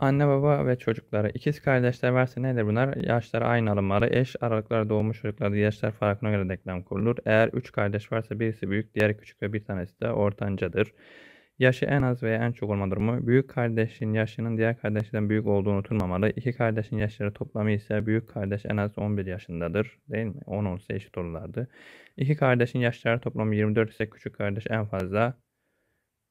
Anne baba ve Çocuklara: İkiz kardeşler varsa nedir bunlar? Yaşları aynı alınmalı. Eş aralıklar doğmuş çocuklarda yaşlar farkına göre denklem kurulur. Eğer üç kardeş varsa birisi büyük, diğeri küçük ve bir tanesi de ortancadır. Yaşı en az veya en çok olma durumu. Büyük kardeşin yaşının diğer kardeşten büyük olduğu unutulmamalı. İki kardeşin yaşları toplamı ise büyük kardeş en az 11 yaşındadır. Değil mi? 10 olsa eşit olurlardı. İki kardeşin yaşları toplamı 24 ise küçük kardeş en fazla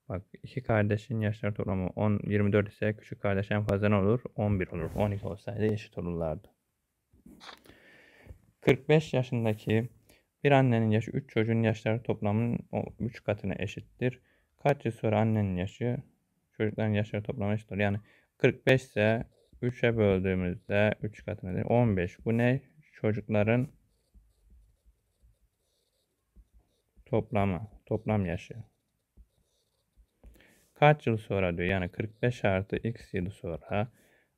Bak iki kardeşin yaşları toplamı 10, 24 ise küçük kardeş en fazla ne olur? 11 olur. 12 olsaydı eşit olurlardı. 45 yaşındaki bir annenin yaşı 3 çocuğun yaşları toplamının 3 katına eşittir. Kaç yıl sonra annenin yaşı çocukların yaşları toplamı eşit olur? Yani 45 ise 3'e böldüğümüzde 3 katı 15. Bu ne? Çocukların toplamı, toplam yaşı kaç yıl sonra diyor yani 45 artı x yıl sonra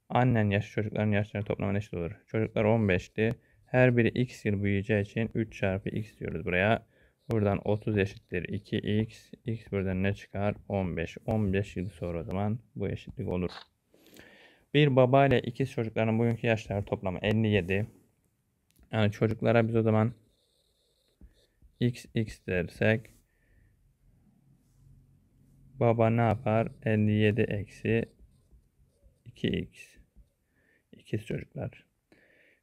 annen yaş çocukların yaşlarını toplamına eşit olur. Çocuklar 15'ti. Her biri x yıl büyüyeceği için 3 çarpı x diyoruz buraya. Buradan 30 eşittir 2x. x buradan ne çıkar? 15. 15 yıl sonra o zaman bu eşitlik olur. Bir baba ile ikiz çocukların bugünkü yaşları toplamı 57. Yani çocuklara biz o zaman x x dersek Baba ne yapar? 57 eksi 2x. İkiz çocuklar.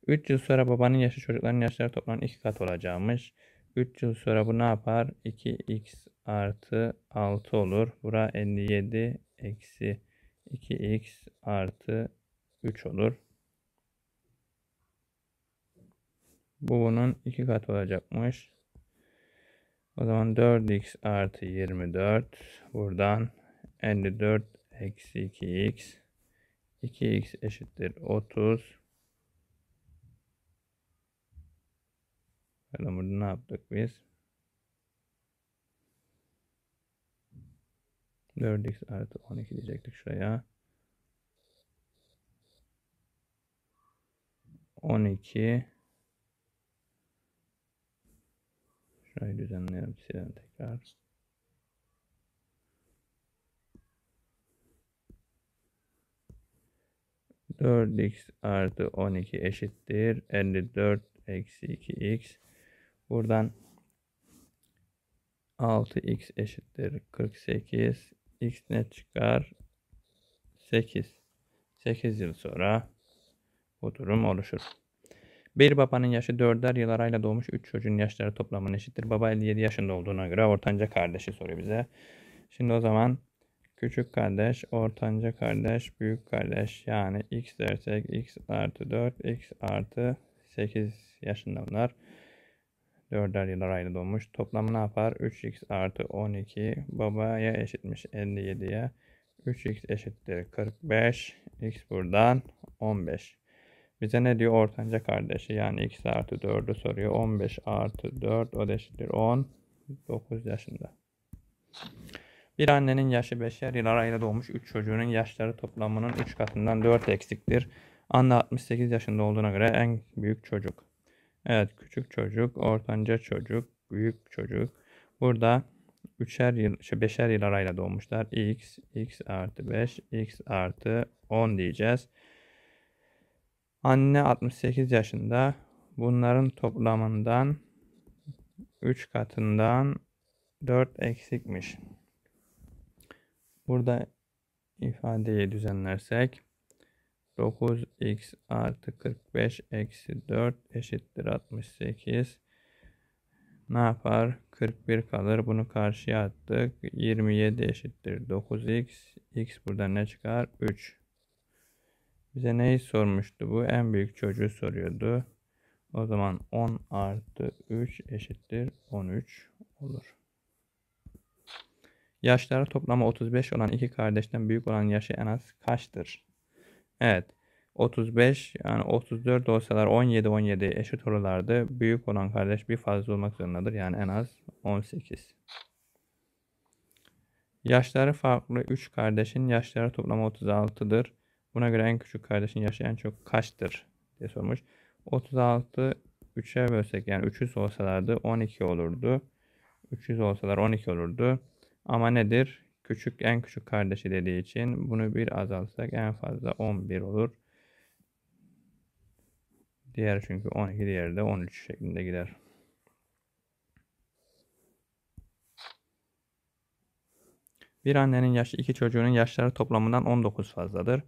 3 yıl sonra babanın yaşı çocukların yaşları toplam 2 kat olacakmış. 3 yıl sonra bu ne yapar? 2x artı 6 olur. Bura 57 eksi 2x artı 3 olur. Bu bunun 2 kat olacakmış. O zaman 4x artı 24 buradan 54 eksi 2x 2x eşittir 30 Bakalım burada ne yaptık biz? 4x artı 12 diyecektik şuraya. 12 Şurayı düzenleyelim silelim tekrar. Dört x artı on iki eşittir. elli dört eksi iki x. Buradan 6 x eşittir. 48. x ne çıkar? 8. 8 yıl sonra bu durum oluşur. Bir babanın yaşı 4'er yıl arayla doğmuş 3 çocuğun yaşları toplamına eşittir. Baba 57 yaşında olduğuna göre ortanca kardeşi soruyor bize. Şimdi o zaman küçük kardeş, ortanca kardeş, büyük kardeş yani x dersek x artı 4, x artı 8 yaşında bunlar. 4'er yıl arayla doğmuş. Toplamı ne yapar? 3x artı 12 babaya eşitmiş 57'ye. 3x eşittir 45. x buradan 15. Bize ne diyor ortanca kardeşi? Yani x artı 4'ü soruyor. 15 artı 4 o eşittir 10. 9 yaşında. Bir annenin yaşı 5'er yıl arayla doğmuş 3 çocuğunun yaşları toplamının 3 katından 4 eksiktir. Anne 68 yaşında olduğuna göre en büyük çocuk. Evet küçük çocuk, ortanca çocuk, büyük çocuk. Burada 3'er yıl, şu şey, 5'er yıl arayla doğmuşlar. x, x artı 5, x artı 10 diyeceğiz. Anne 68 yaşında. Bunların toplamından 3 katından 4 eksikmiş. Burada ifadeyi düzenlersek 9x artı 45 eksi 4 eşittir 68. Ne yapar? 41 kalır. Bunu karşıya attık. 27 eşittir 9x. x burada ne çıkar? 3. Bize neyi sormuştu bu? En büyük çocuğu soruyordu. O zaman 10 artı 3 eşittir 13 olur. Yaşları toplamı 35 olan iki kardeşten büyük olan yaşı en az kaçtır? Evet. 35 yani 34 olsalar 17 17 eşit olurlardı. Büyük olan kardeş bir fazla olmak zorundadır. Yani en az 18. Yaşları farklı 3 kardeşin yaşları toplamı 36'dır. Buna göre en küçük kardeşin yaşı en çok kaçtır diye sormuş. 36 3'e bölsek yani 300 olsalardı 12 olurdu. 300 olsalar 12 olurdu. Ama nedir? Küçük en küçük kardeşi dediği için bunu bir azaltsak en fazla 11 olur. Diğer çünkü 12 diğeri de 13 şeklinde gider. Bir annenin yaşı iki çocuğunun yaşları toplamından 19 fazladır.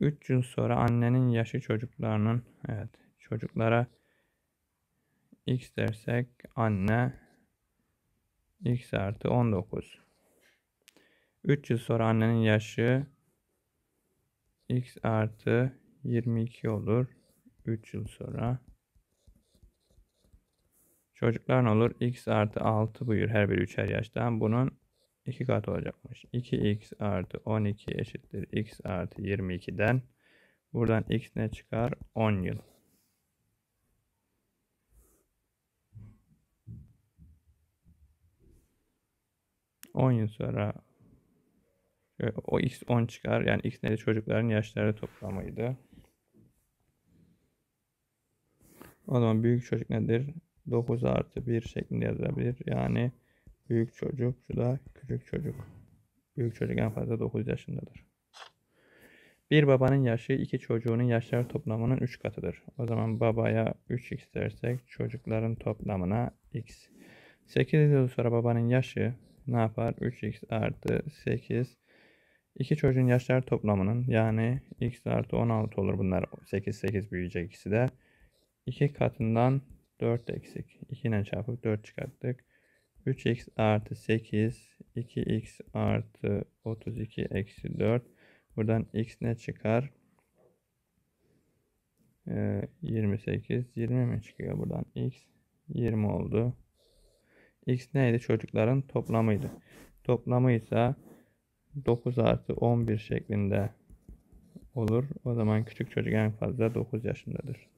3 yıl sonra annenin yaşı çocuklarının evet çocuklara x dersek anne x artı 19. 3 yıl sonra annenin yaşı x artı 22 olur. 3 yıl sonra. Çocuklar ne olur? x artı 6 buyur her biri 3'er yaştan. Bunun 2 kat olacakmış. 2x artı 12 eşittir x artı 22'den. Buradan x ne çıkar? 10 yıl. On yıl sonra o x 10 çıkar. Yani x neydi? Çocukların yaşları toplamıydı. O zaman büyük çocuk nedir? 9 artı 1 şeklinde yazabilir. Yani Büyük çocuk, şu da küçük çocuk. Büyük çocuk en fazla 9 yaşındadır. Bir babanın yaşı iki çocuğunun yaşları toplamının 3 katıdır. O zaman babaya 3x dersek çocukların toplamına x. 8 yıl sonra babanın yaşı ne yapar? 3x artı 8. İki çocuğun yaşları toplamının yani x artı 16 olur bunlar. 8 8 büyüyecek ikisi de. 2 katından 4 eksik. 2 ile çarpıp 4 çıkarttık. 3x artı 8 2x artı 32 eksi 4 buradan x ne çıkar? Ee, 28 20 mi çıkıyor buradan x 20 oldu. x neydi? Çocukların toplamıydı. Toplamı ise 9 artı 11 şeklinde olur. O zaman küçük çocuk en fazla 9 yaşındadır.